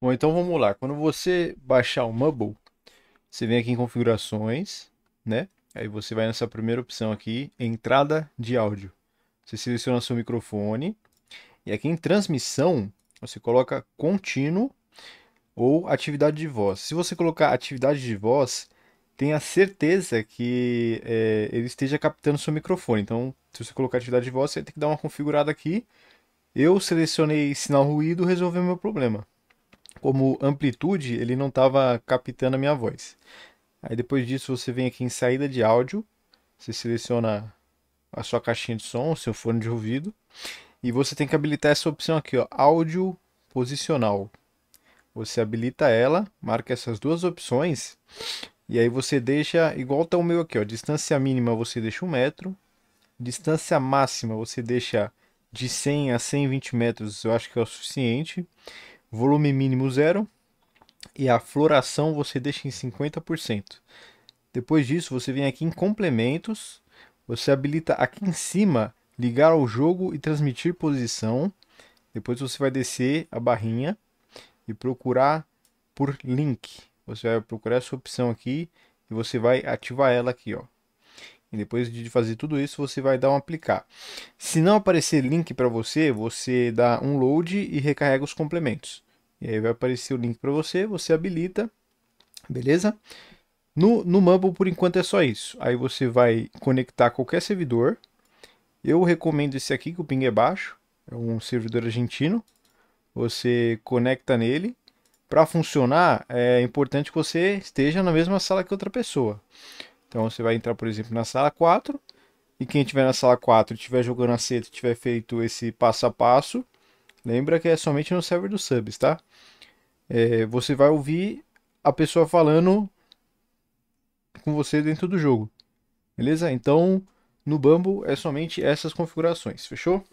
Bom, então vamos lá. Quando você baixar o Mumble, você vem aqui em configurações, né? Aí você vai nessa primeira opção aqui, entrada de áudio. Você seleciona seu microfone e aqui em transmissão, você coloca contínuo ou atividade de voz. Se você colocar atividade de voz, tenha certeza que é, ele esteja captando seu microfone. Então, se você colocar atividade de voz, você tem que dar uma configurada aqui. Eu selecionei sinal ruído, resolveu meu problema como amplitude, ele não estava captando a minha voz. Aí depois disso você vem aqui em saída de áudio, você seleciona a sua caixinha de som, o seu fone de ouvido, e você tem que habilitar essa opção aqui, ó, áudio posicional. Você habilita ela, marca essas duas opções, e aí você deixa igual tá o meu aqui, ó, distância mínima você deixa um metro, distância máxima você deixa de 100 a 120 metros, eu acho que é o suficiente volume mínimo zero e a floração você deixa em 50%. Depois disso, você vem aqui em complementos, você habilita aqui em cima ligar ao jogo e transmitir posição. Depois você vai descer a barrinha e procurar por link. Você vai procurar essa opção aqui e você vai ativar ela aqui, ó. E depois de fazer tudo isso, você vai dar um aplicar. Se não aparecer link para você, você dá um load e recarrega os complementos. E aí vai aparecer o link para você, você habilita, beleza? No, no Mumble, por enquanto, é só isso. Aí você vai conectar qualquer servidor. Eu recomendo esse aqui, que o ping é baixo. É um servidor argentino. Você conecta nele. Para funcionar, é importante que você esteja na mesma sala que outra pessoa. Então você vai entrar, por exemplo, na sala 4. E quem estiver na sala 4 estiver jogando a seta tiver feito esse passo a passo, lembra que é somente no server dos subs, tá? É, você vai ouvir a pessoa falando com você dentro do jogo. Beleza? Então, no Bumble é somente essas configurações, fechou?